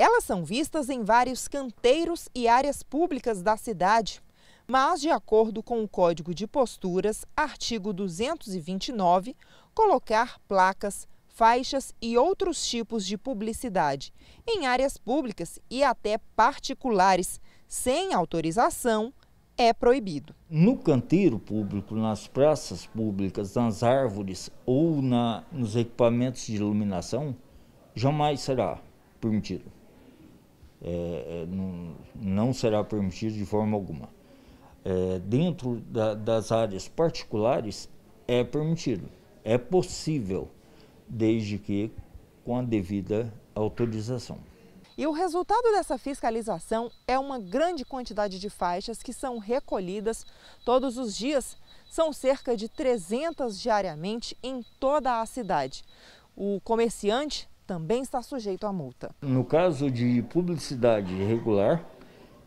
Elas são vistas em vários canteiros e áreas públicas da cidade. Mas, de acordo com o Código de Posturas, artigo 229, colocar placas, faixas e outros tipos de publicidade em áreas públicas e até particulares, sem autorização, é proibido. No canteiro público, nas praças públicas, nas árvores ou na, nos equipamentos de iluminação, jamais será permitido. É, é, não, não, será permitido de forma alguma. É, dentro da, das áreas particulares é permitido, é possível, desde que com a devida autorização. E o resultado dessa fiscalização é uma grande quantidade de faixas que são recolhidas todos os dias. São cerca de 300 diariamente em toda a cidade. O comerciante também está sujeito à multa. No caso de publicidade irregular,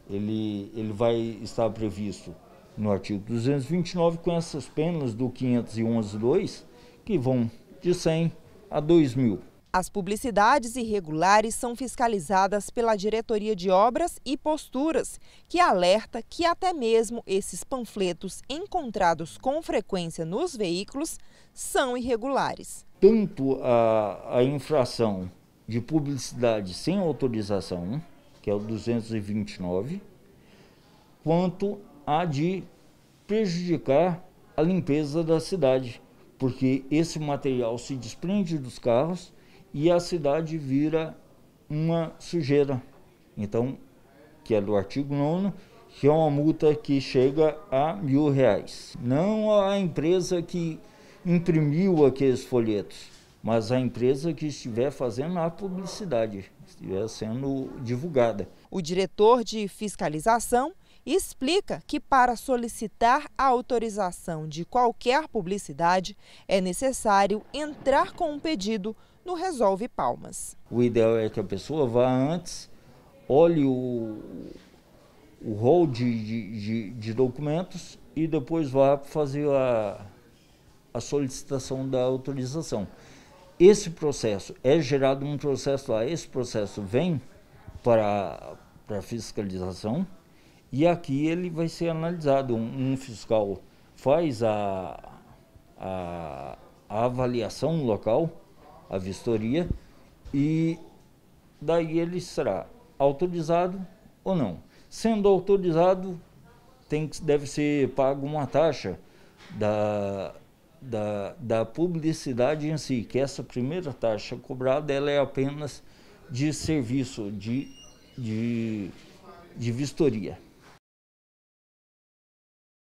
ele, ele vai estar previsto no artigo 229 com essas penas do 511.2 que vão de 100 a 2 mil. As publicidades irregulares são fiscalizadas pela Diretoria de Obras e Posturas, que alerta que até mesmo esses panfletos encontrados com frequência nos veículos são irregulares. Tanto a, a infração de publicidade sem autorização, que é o 229, quanto a de prejudicar a limpeza da cidade, porque esse material se desprende dos carros e a cidade vira uma sujeira. Então, que é do artigo 9 que é uma multa que chega a mil reais. Não a empresa que imprimiu aqueles folhetos, mas a empresa que estiver fazendo a publicidade, estiver sendo divulgada. O diretor de fiscalização explica que para solicitar a autorização de qualquer publicidade é necessário entrar com um pedido no Resolve Palmas. O ideal é que a pessoa vá antes, olhe o, o rol de, de, de documentos e depois vá fazer a, a solicitação da autorização. Esse processo é gerado um processo lá, esse processo vem para, para a fiscalização e aqui ele vai ser analisado. Um, um fiscal faz a, a, a avaliação local, a vistoria, e daí ele será autorizado ou não. Sendo autorizado, tem que, deve ser pago uma taxa da, da, da publicidade em si, que essa primeira taxa cobrada ela é apenas de serviço, de, de, de vistoria.